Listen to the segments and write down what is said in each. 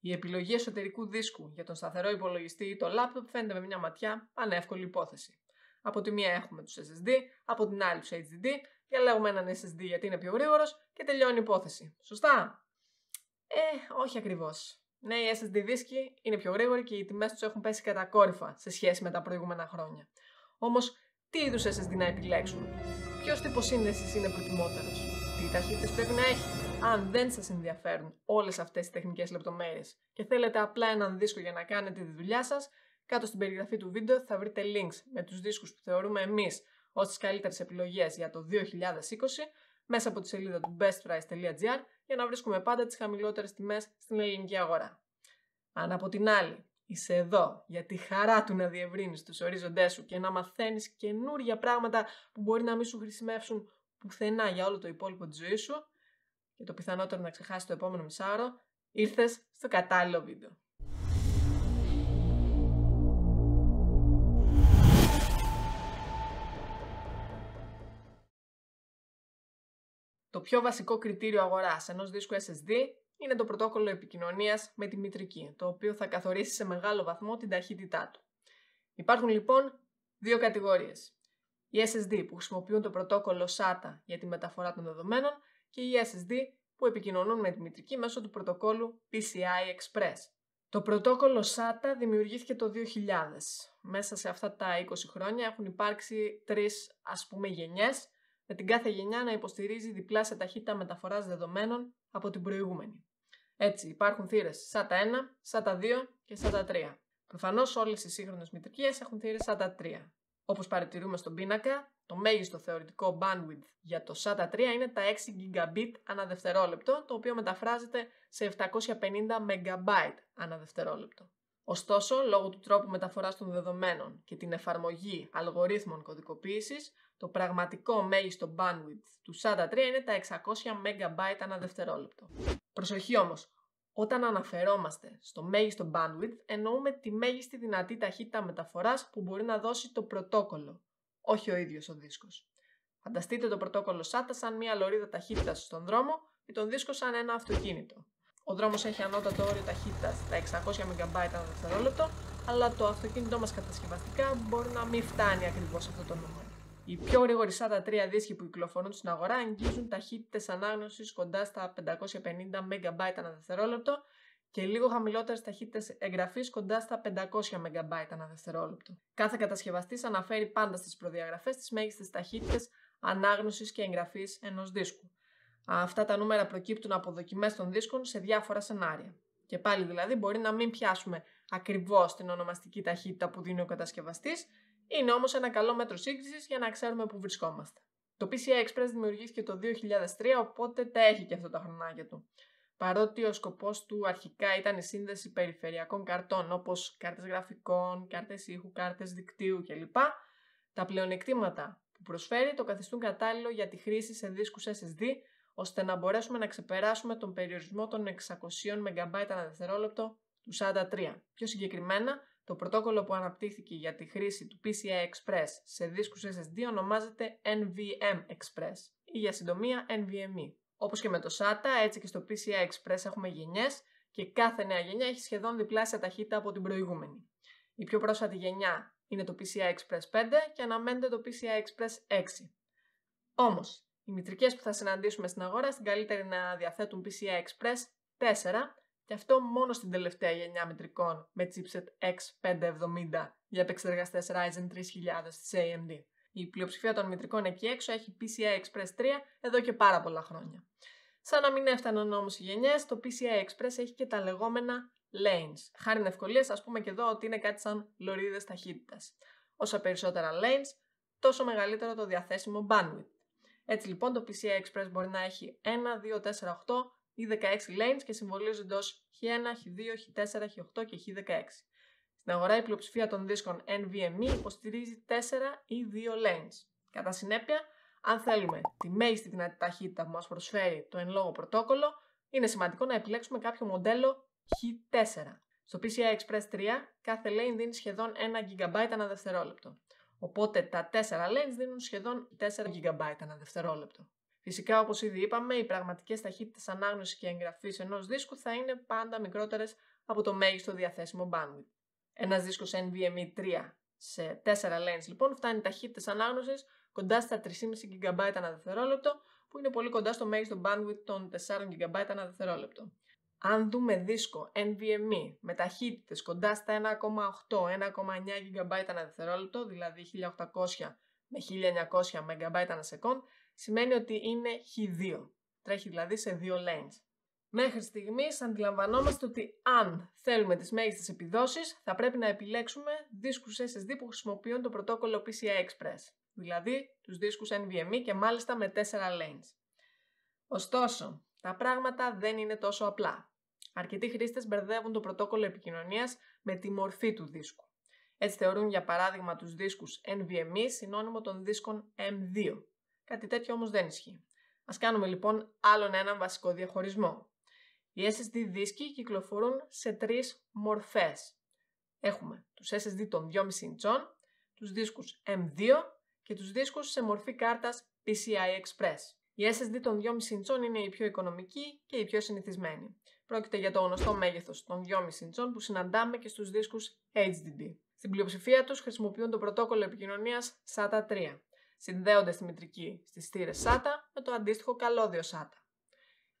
Η επιλογή εσωτερικού δίσκου για τον σταθερό υπολογιστή ή το laptop φαίνεται με μια ματιά ανεύκολη υπόθεση. Από τη μία έχουμε τους SSD, από την άλλη τους HDD, διαλέγουμε έναν SSD γιατί είναι πιο γρήγορος και τελειώνει η υπόθεση. Σωστά? Ε, όχι ακριβώς. Ναι, οι SSD δίσκοι είναι πιο γρήγοροι και οι τιμές τους έχουν πέσει κατακόρυφα σε σχέση με τα προηγούμενα χρόνια. Όμως, τι είδους SSD να επιλέξουμε, Ποιος τύπος σύνδεσης είναι προτιμότερος, Τι ταχύτητες πρέπει να έχει, αν δεν σας ενδιαφέρουν όλες αυτές οι τεχνικές λεπτομέρειες και θέλετε απλά έναν δίσκο για να κάνετε τη δουλειά σας, κάτω στην περιγραφή του βίντεο θα βρείτε links με τους δίσκους που θεωρούμε εμείς ως τις καλύτερες επιλογές για το 2020 μέσα από τη σελίδα του bestprice.gr για να βρίσκουμε πάντα τις χαμηλότερες τιμές στην ελληνική αγορά. Αν από την άλλη είσαι εδώ για τη χαρά του να διευρύνεις τους ορίζοντές σου και να μαθαίνεις καινούργια πράγματα που μπορεί να μην σου χρησιμεύσουν πουθενά για όλο το υπόλοιπο της ζωής σου, και το πιθανότερο να ξεχάσει το επόμενο μισάωρο, ήρθες στο κατάλληλο βίντεο. Το πιο βασικό κριτήριο αγοράς ενός δίσκου SSD είναι το πρωτόκολλο επικοινωνίας με τη μητρική, το οποίο θα καθορίσει σε μεγάλο βαθμό την ταχύτητά του. Υπάρχουν λοιπόν δύο κατηγορίες. Οι SSD που χρησιμοποιούν το πρωτόκολλο SATA για τη μεταφορά των δεδομένων και οι SSD που επικοινωνούν με τη μητρική μέσω του πρωτοκόλλου PCI Express. Το πρωτόκολλο SATA δημιουργήθηκε το 2000. Μέσα σε αυτά τα 20 χρόνια έχουν υπάρξει τρεις ας πούμε γενιές, με την κάθε γενιά να υποστηρίζει διπλάσια ταχύτητα μεταφοράς δεδομένων από την προηγούμενη. Έτσι, υπάρχουν θύρες SATA 1, SATA 2 και SATA 3. Προφανώς όλες οι σύγχρονες μητρικές έχουν θύρες SATA 3. Όπως παρατηρούμε στον πίνακα, το μέγιστο θεωρητικό bandwidth για το SATA 3 είναι τα 6 gigabit ανά δευτερόλεπτο, το οποίο μεταφράζεται σε 750 MB ανά δευτερόλεπτο. Ωστόσο, λόγω του τρόπου μεταφοράς των δεδομένων και την εφαρμογή αλγορίθμων κωδικοποίησης, το πραγματικό μέγιστο bandwidth του SATA 3 είναι τα 600 MB ανά δευτερόλεπτο. Προσοχή όμως, όταν αναφερόμαστε στο μέγιστο bandwidth, εννοούμε τη μέγιστη δυνατή ταχύτητα μεταφοράς που μπορεί να δώσει το πρωτόκολλο, όχι ο ίδιος ο δίσκος. Φανταστείτε το πρωτόκολλο SATA σαν μια λωρίδα ταχύτητας στον δρόμο ή τον δίσκο σαν ένα αυτοκίνητο. Ο δρόμος έχει ανώτατο όριο ταχύτητας τα 600 MB ανά δευτερόλεπτο, αλλά το αυτοκίνητό μας κατασκευαστικά μπορεί να μην φτάνει ακριβώς αυτό το νούμερο. Οι πιο γρήγοροι τα τρία δίσκη που κυκλοφορούν στην αγορά αγγίζουν ταχύτητες ανάγνωσης κοντά στα 550 MB ανά δευτερόλεπτο και λίγο χαμηλότερες ταχύτητες εγγραφής κοντά στα 500 MB ανά δευτερόλεπτο. Κάθε κατασκευαστής αναφέρει πάντα στις προδιαγραφές τις μέγιστες ταχύτητες ανάγνωσης και εγγραφής ενός δίσκου. Αυτά τα νούμερα προκύπτουν από δοκιμές των δίσκων σε διάφορα σενάρια. Και πάλι δηλαδή μπορεί να μην πιάσουμε ακριβώς την ονομαστική ταχύτητα που δίνει ο κατασκευαστής, είναι όμως ένα καλό μέτρο σύγκρισης για να ξέρουμε πού βρισκόμαστε. Το PCI Express δημιουργήθηκε το 2003, οπότε τα έχει και αυτό τα χρονάκια του. Παρότι ο σκοπός του αρχικά ήταν η σύνδεση περιφερειακών καρτών, όπως κάρτες γραφικών, κάρτες ήχου, κάρτες δικτύου κλπ, τα πλεονεκτήματα που προσφέρει το καθιστούν κατάλληλο για τη χρήση σε δίσκους SSD, ώστε να μπορέσουμε να ξεπεράσουμε τον περιορισμό των 600 MB ανά δευτερόλεπτο του SATA 3. Πιο συγκεκριμένα, το πρωτόκολλο που αναπτύχθηκε για τη χρήση του PCI Express σε δίσκους SSD ονομάζεται NVM Express ή για συντομία NVMe. Όπως και με το SATA, έτσι και στο PCI Express έχουμε γενιές και κάθε νέα γενιά έχει σχεδόν διπλάσια ταχύτητα από την προηγούμενη. Η πιο πρόσφατη γενιά είναι το PCI Express 5 και αναμένεται το PCI Express 6. Όμως, οι μητρικές που θα συναντήσουμε στην αγορά στην καλύτερη να διαθέτουν PCI Express 4 και αυτό μόνο στην τελευταία γενιά μετρικών με chipset X570 για επεξεργαστές Ryzen 3000 τη AMD. Η πλειοψηφία των μητρικών εκεί έξω έχει PCI Express 3 εδώ και πάρα πολλά χρόνια. Σαν να μην έφταναν όμως οι γενιές, το PCI Express έχει και τα λεγόμενα lanes. Χάρη ευκολία, ας πούμε και εδώ ότι είναι κάτι σαν λωρίδες ταχύτητας. Όσα περισσότερα lanes, τόσο μεγαλύτερο το διαθέσιμο bandwidth. Έτσι λοιπόν το PCI Express μπορεί να έχει 1, 2, 4, 8 ή 16 lanes και συμβολίζονται ως Χ1, Χ2, Χ4, Χ8 και Χ16. Στην αγορά η πλειοψηφία των δίσκων NVMe υποστηρίζει 4 ή 2 lanes. Κατά συνέπεια, αν θέλουμε τη μέγιστη δυνατή ταχύτητα που μας προσφέρει το εν λόγω πρωτόκολλο, είναι σημαντικό να επιλέξουμε κάποιο μοντέλο Χ4. Στο PCI Express 3, κάθε lane δίνει σχεδόν 1 GB ανά δευτερόλεπτο. Οπότε τα 4 lanes δίνουν σχεδόν 4 GB ανά δευτερόλεπτο. Φυσικά, όπως ήδη είπαμε, οι πραγματικές ταχύτητες ανάγνωσης και εγγραφής ενός δίσκου θα είναι πάντα μικρότερες από το μέγιστο διαθέσιμο bandwidth. Ένας δίσκος NVMe 3 σε 4 lanes λοιπόν φτάνει ταχύτητες ανάγνωσης κοντά στα 3,5 GB ανά δευτερόλεπτο, που είναι πολύ κοντά στο μέγιστο bandwidth των 4 GB ανά δευτερόλεπτο. Αν δούμε δίσκο NVMe με ταχύτητες κοντά στα 1,8-1,9 GB ανά δευτερόλεπτο, δηλαδή 1800 με 1900 MB ανά second, σημαίνει ότι είναι χ2. Τρέχει δηλαδή σε δύο lanes. Μέχρι στιγμής αντιλαμβανόμαστε ότι αν θέλουμε τις μέγιστες επιδόσεις, θα πρέπει να επιλέξουμε δίσκους SSD που χρησιμοποιούν το πρωτόκολλο PCI Express, δηλαδή τους δίσκους NVMe και μάλιστα με 4 lanes. Ωστόσο, τα πράγματα δεν είναι τόσο απλά. Αρκετοί χρήστες μπερδεύουν το πρωτόκολλο επικοινωνίας με τη μορφή του δίσκου. Έτσι θεωρούν για παράδειγμα τους δίσκους NVMe συνώνυμο των δίσκων M2 Κάτι τέτοιο όμως δεν ισχύει. Ας κάνουμε λοιπόν άλλον έναν βασικό διαχωρισμό. Οι SSD δίσκοι κυκλοφορούν σε τρεις μορφές. Έχουμε τους SSD των 2,5 ιντσών, τους δίσκους M2 και τους δίσκους σε μορφή κάρτας PCI Express. Η SSD των 2,5 ιντσών είναι η πιο οικονομική και η πιο συνηθισμένη. Πρόκειται για το γνωστό μέγεθος των 2,5 ιντσών που συναντάμε και στους δίσκους HDD. Στην πλειοψηφία τους χρησιμοποιούν το πρωτόκολλο επικοινωνίας SATA 3 συνδέονται στη μητρική στις στήρες SATA με το αντίστοιχο καλώδιο SATA.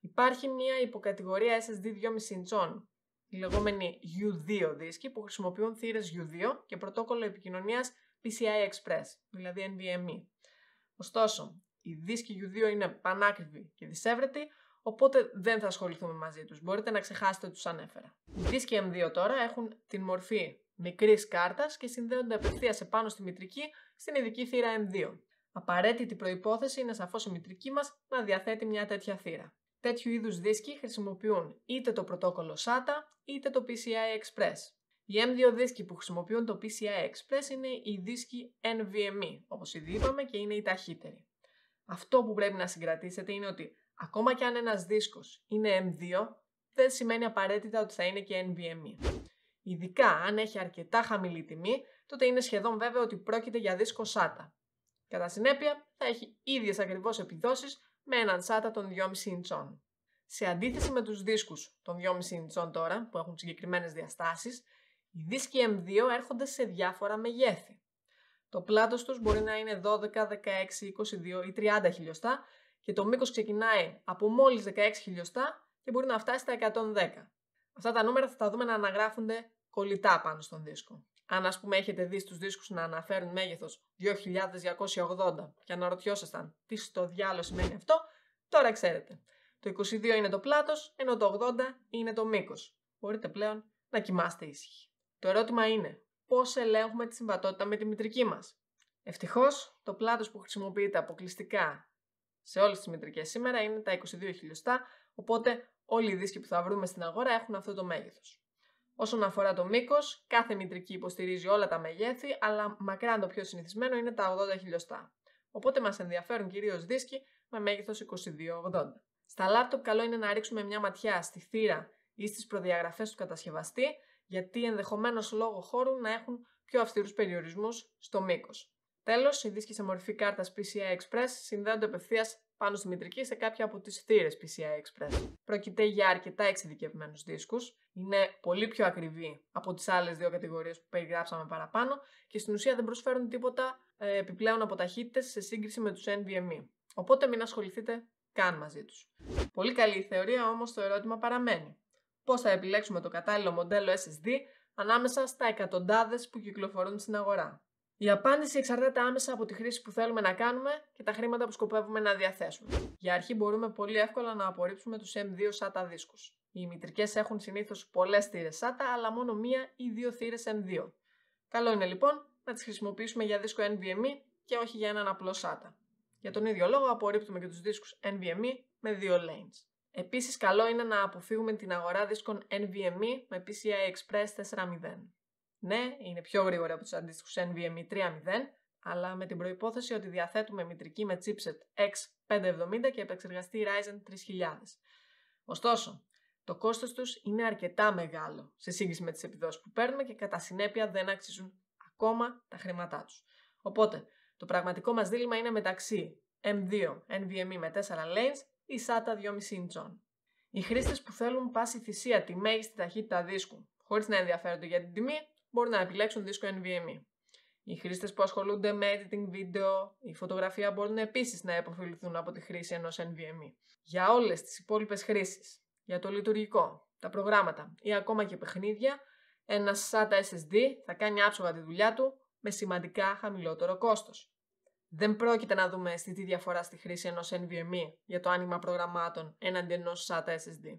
Υπάρχει μια υποκατηγορία SSD 2,5 ιντσών, οι λεγόμενοι U2 δίσκοι που χρησιμοποιούν θύρες U2 και πρωτόκολλο επικοινωνίας PCI Express, δηλαδή NVMe. Ωστόσο, οι δίσκοι U2 είναι πανάκριβοι και δυσέβρετοι, οπότε δεν θα ασχοληθούμε μαζί τους. Μπορείτε να ξεχάσετε τους ανέφερα. Οι δίσκοι M2 τώρα έχουν την μορφή μικρής κάρτας και συνδέονται απευθείας επάνω στη μητρική στην ειδική θύρα M2. Απαραίτητη προπόθεση είναι σαφώς η μητρική μας να διαθέτει μια τέτοια θύρα. Τέτοιου είδους δίσκοι χρησιμοποιούν είτε το πρωτόκολλο SATA είτε το PCI Express. Οι M2 δίσκοι που χρησιμοποιούν το PCI Express είναι οι δίσκοι NVMe, όπως ήδη είπαμε, και είναι οι ταχύτεροι. Αυτό που πρέπει να συγκρατήσετε είναι ότι ακόμα κι αν ένας δίσκος είναι M2, δεν σημαίνει απαραίτητα ότι θα είναι και NVMe. Ειδικά αν έχει αρκετά χαμηλή τιμή, τότε είναι σχεδόν βέβαιο ότι πρόκειται για δίσκο SATA. Κατά συνέπεια, θα έχει ίδιες ακριβώς επιδόσεις με έναν SATA των 2,5 ιντσών. Σε αντίθεση με τους δίσκους των 2,5 ιντσών τώρα, που έχουν συγκεκριμένες διαστάσεις, οι δίσκοι M2 έρχονται σε διάφορα μεγέθη. Το πλάτος τους μπορεί να είναι 12, 16, 22 ή 30 χιλιοστά και το μήκος ξεκινάει από μόλις 16 χιλιοστά και μπορεί να φτάσει στα 110. Αυτά τα νούμερα θα τα δούμε να αναγράφονται κολλητά πάνω στον δίσκο. Αν ας πούμε έχετε δει στους δίσκους να αναφέρουν μέγεθος 2280 και αναρωτιόσασταν τι στο διάλογο σημαίνει αυτό, τώρα ξέρετε. Το 22 είναι το πλάτος, ενώ το 80 είναι το μήκος. Μπορείτε πλέον να κοιμάστε ήσυχοι. Το ερώτημα είναι πώς ελέγχουμε τη συμβατότητα με τη μητρική μας. Ευτυχώς, το πλάτος που χρησιμοποιείται αποκλειστικά σε όλες τις μητρικές σήμερα είναι τα 22 χιλιοστά, οπότε όλοι οι δίσκοι που θα βρούμε στην αγορά έχουν αυτό το μέγεθος. Όσον αφορά το μήκος, κάθε μητρική υποστηρίζει όλα τα μεγέθη, αλλά μακράν το πιο συνηθισμένο είναι τα 80 χιλιοστά. Οπότε μας ενδιαφέρουν κυρίως δίσκοι με μέγεθος 2280. Στα λάπτοπ, καλό είναι να ρίξουμε μια ματιά στη θύρα ή στις προδιαγραφές του κατασκευαστή, γιατί ενδεχομένως λόγω χώρου να έχουν πιο αυστηρούς περιορισμούς στο μήκος. Τέλος, οι δίσκοι σε μορφή κάρτας PCI Express συνδέονται απευθείας πάνω στη μητρική σε κάποια από τις θύρες PCI Express. Πρόκειται για αρκετά εξειδικευμένους δίσκους, είναι πολύ πιο ακριβή από τις άλλες δύο κατηγορίες που περιγράψαμε παραπάνω και στην ουσία δεν προσφέρουν τίποτα ε, επιπλέον από ταχύτητες σε σύγκριση με τους NVMe. Οπότε μην ασχοληθείτε καν μαζί τους. Πολύ καλή η θεωρία όμως το ερώτημα παραμένει. Πώς θα επιλέξουμε το κατάλληλο μοντέλο SSD ανάμεσα στα εκατοντάδες που κυκλοφορούν στην αγορά. Η απάντηση εξαρτάται άμεσα από τη χρήση που θέλουμε να κάνουμε και τα χρήματα που σκοπεύουμε να διαθέσουμε. Για αρχή μπορούμε πολύ εύκολα να απορρίψουμε τους M2 SATA δίσκους. Οι μητρικές έχουν συνήθως πολλές θύρες SATA, αλλά μόνο μία ή δύο θύρες M2. Καλό είναι λοιπόν να τις χρησιμοποιήσουμε για δίσκο NVMe και όχι για έναν απλό SATA. Για τον ίδιο λόγο απορρίπτουμε και τους δίσκους NVMe με δύο lanes. Επίσης καλό είναι να αποφύγουμε την αγορά δίσκων NVMe με PCI Express 4.0. Ναι, είναι πιο γρήγορα από τους αντίστοιχους NVMe 3.0, αλλά με την προποθεση ότι διαθέτουμε μητρική με chipset X570 και επεξεργαστή Ryzen 3000. Ωστόσο, το κόστος τους είναι αρκετά μεγάλο σε σύγκριση με τις επιδόσεις που παίρνουμε και κατά συνέπεια δεν αξίζουν ακόμα τα χρήματά τους. Οπότε, το πραγματικό μας δίλημα είναι μεταξύ M2 NVMe με 4 lanes ή SATA 2,5 inch Οι χρήστες που θέλουν πάση θυσία τη μέγιστη ταχύτητα δίσκου χωρίς να ενδιαφέρονται για την τιμή μπορούν να επιλέξουν δίσκο NVMe. Οι χρήστες που ασχολούνται με editing βίντεο ή φωτογραφία μπορούν επίσης να επωφεληθούν από τη χρήση ενός NVMe. Για όλες τις υπόλοιπες χρήσεις, για το λειτουργικό, τα προγράμματα ή ακόμα και παιχνίδια, ένας SATA SSD θα κάνει άψογα τη δουλειά του με σημαντικά χαμηλότερο κόστος. Δεν πρόκειται να δούμε αισθητή διαφορά στη χρήση ενός NVMe για το άνοιγμα προγραμμάτων έναντι ενός SATA SSD.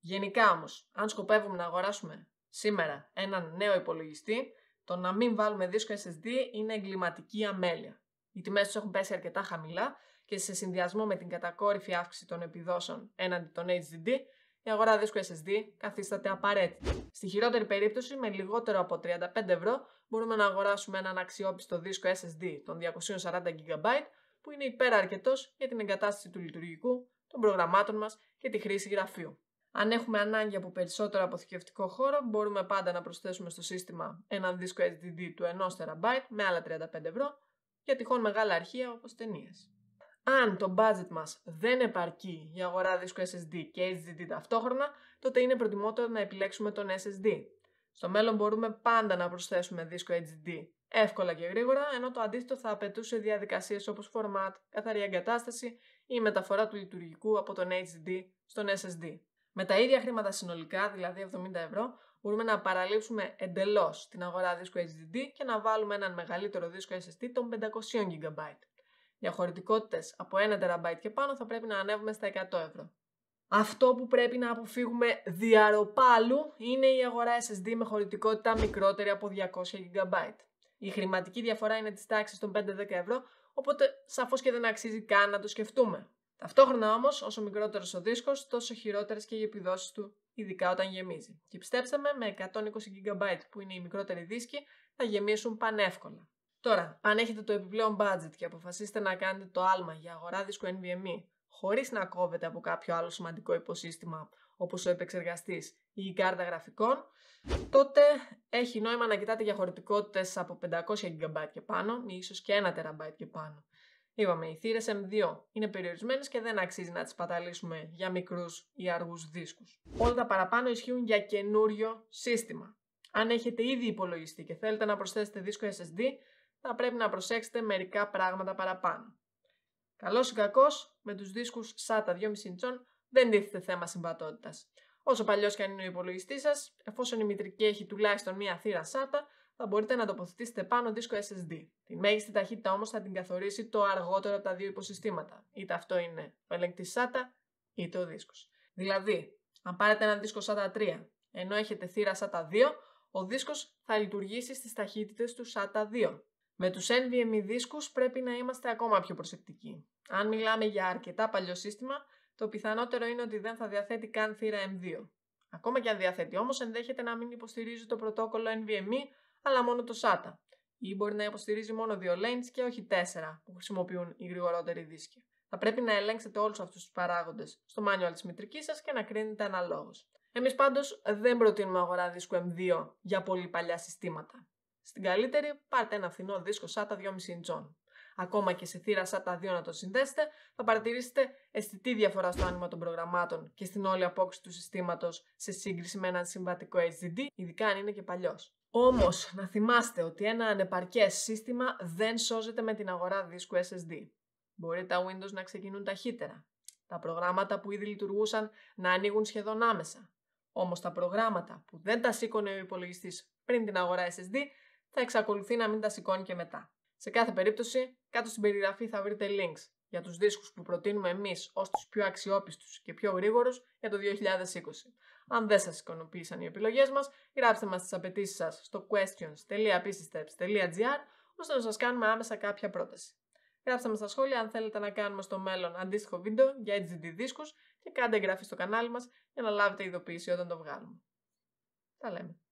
Γενικά όμως, αν σκοπεύουμε να αγοράσουμε σήμερα έναν νέο υπολογιστή, το να μην βάλουμε δίσκο SSD είναι εγκληματική αμέλεια. Οι τιμές τους έχουν πέσει αρκετά χαμηλά και σε συνδυασμό με την κατακόρυφη αύξηση των επιδόσεων έναντι των HDD, η αγορά δίσκου SSD καθίσταται απαραίτητη. Στη χειρότερη περίπτωση, με λιγότερο από 35 ευρώ, μπορούμε να αγοράσουμε έναν αξιόπιστο δίσκο SSD των 240 GB, που είναι υπεραρκετός για την εγκατάσταση του λειτουργικού, των προγραμμάτων μας και τη χρήση γραφείου. Αν έχουμε ανάγκη από περισσότερο αποθηκευτικό χώρο, μπορούμε πάντα να προσθέσουμε στο σύστημα έναν δίσκο HDD του 1 TB με άλλα 35 ευρώ για τυχόν μεγάλα αρχεία όπως ταινίες. Αν το budget μας δεν επαρκεί για αγορά δίσκο SSD και HDD ταυτόχρονα, τότε είναι προτιμότερο να επιλέξουμε τον SSD. Στο μέλλον μπορούμε πάντα να προσθέσουμε δίσκο HDD εύκολα και γρήγορα, ενώ το αντίθετο θα απαιτούσε διαδικασίες όπως format, καθαρή εγκατάσταση ή μεταφορά του λειτουργικού από τον HDD στον SSD. Με τα ίδια χρήματα συνολικά, δηλαδή 70 ευρώ, μπορούμε να παραλείψουμε εντελώς την αγορά δίσκου HDD και να βάλουμε έναν μεγαλύτερο δίσκο SSD των 500 GB. Για χωρητικότητε από 1 TB και πάνω θα πρέπει να ανέβουμε στα 100 ευρώ. Αυτό που πρέπει να αποφύγουμε διαροπάλου είναι η αγορά SSD με χωρητικότητα μικρότερη από 200 GB. Η χρηματική διαφορά είναι της τάξης των 5-10 ευρώ, οπότε σαφώς και δεν αξίζει καν να το σκεφτούμε. Ταυτόχρονα όμως, όσο μικρότερος ο δίσκος, τόσο χειρότερες και οι επιδόσεις του, ειδικά όταν γεμίζει. Και πιστέψτε με, με 120 GB που είναι οι μικρότεροι δίσκοι, θα γεμίσουν πανεύκολα. Τώρα, αν έχετε το επιπλέον budget και αποφασίσετε να κάνετε το άλμα για αγορά δίσκου NVMe, χωρίς να κόβετε από κάποιο άλλο σημαντικό υποσύστημα όπως ο επεξεργαστής ή η κάρτα γραφικών, τότε έχει νόημα να κοιτάτε για χωρητικότητες από 500 GB και πάνω ή ίσως και 1 TB και πάνω. Είπαμε, οι θύρες M2 είναι περιορισμένες και δεν αξίζει να τις παταλήσουμε για μικρούς ή αργούς δίσκους. Όλα τα παραπάνω ισχύουν για καινούριο σύστημα. Αν έχετε ήδη υπολογιστή και θέλετε να προσθέσετε δίσκο SSD, θα πρέπει να προσέξετε μερικά πράγματα παραπάνω. Καλός ή κακός, με τους δίσκους SATA 2,5 inch δεν τίθεται θέμα συμβατότητας. Όσο παλιός και αν είναι ο υπολογιστής σας, εφόσον η μητρική έχει τουλάχιστον μία θύρα SATA, θα μπορείτε να τοποθετήσετε πάνω δίσκο SSD. Τη μέγιστη ταχύτητα όμως θα την καθορίσει το αργότερο από τα δύο υποσυστήματα. Είτε αυτό είναι ο ελεγκτής SATA είτε ο δίσκος. Δηλαδή, αν πάρετε ένα δίσκο SATA 3 ενώ έχετε θύρα SATA 2, ο δίσκος θα λειτουργήσει στις ταχύτητες του SATA 2. Με τους NVMe δίσκους πρέπει να είμαστε ακόμα πιο προσεκτικοί. Αν μιλάμε για αρκετά παλιό σύστημα, το πιθανότερο είναι ότι δεν θα διαθέτει καν θύρα M2. Ακόμα και αν διαθέτει όμως, ενδέχεται να μην υποστηρίζει το πρωτόκολλο NVMe αλλά μόνο το SATA. Ή μπορεί να υποστηρίζει μόνο δύο lanes και όχι τέσσερα που χρησιμοποιούν οι γρηγορότεροι δίσκοι. Θα πρέπει να ελέγξετε όλους αυτούς τους παράγοντες στο manual της μητρικής σας και να κρίνετε αναλόγως. Εμείς πάντως δεν προτείνουμε αγορά δίσκου M2 για πολύ παλιά συστήματα. Στην καλύτερη, πάρτε ένα φθηνό δίσκο SATA 2,5 inch Ακόμα και σε θύρα SATA 2 να το συνδέσετε, θα παρατηρήσετε αισθητή διαφορά στο άνοιγμα των προγραμμάτων και στην όλη απόκριση του συστήματος σε σύγκριση με έναν συμβατικό HDD, ειδικά αν είναι και παλιός. Όμως, να θυμάστε ότι ένα ανεπαρκές σύστημα δεν σώζεται με την αγορά δίσκου SSD. Μπορεί τα Windows να ξεκινούν ταχύτερα, τα προγράμματα που ήδη λειτουργούσαν να ανοίγουν σχεδόν άμεσα. Όμως τα προγράμματα που δεν τα σήκωνε ο υπολογιστής πριν την αγορά SSD θα εξακολουθεί να μην τα σηκώνει και μετά. Σε κάθε περίπτωση, κάτω στην περιγραφή θα βρείτε links για τους δίσκους που προτείνουμε εμείς ως τους πιο αξιόπιστους και πιο γρήγορους για το 2020. Αν δεν σας ικανοποίησαν οι επιλογές μας, γράψτε μας τις απαιτήσεις σας στο questions.pcsteps.gr, ώστε να σας κάνουμε άμεσα κάποια πρόταση. Γράψτε μας στα σχόλια αν θέλετε να κάνουμε στο μέλλον αντίστοιχο βίντεο για HDD δίσκους και κάντε εγγραφή στο κανάλι μας για να λάβετε ειδοποίηση όταν το βγάλουμε. Τα λέμε.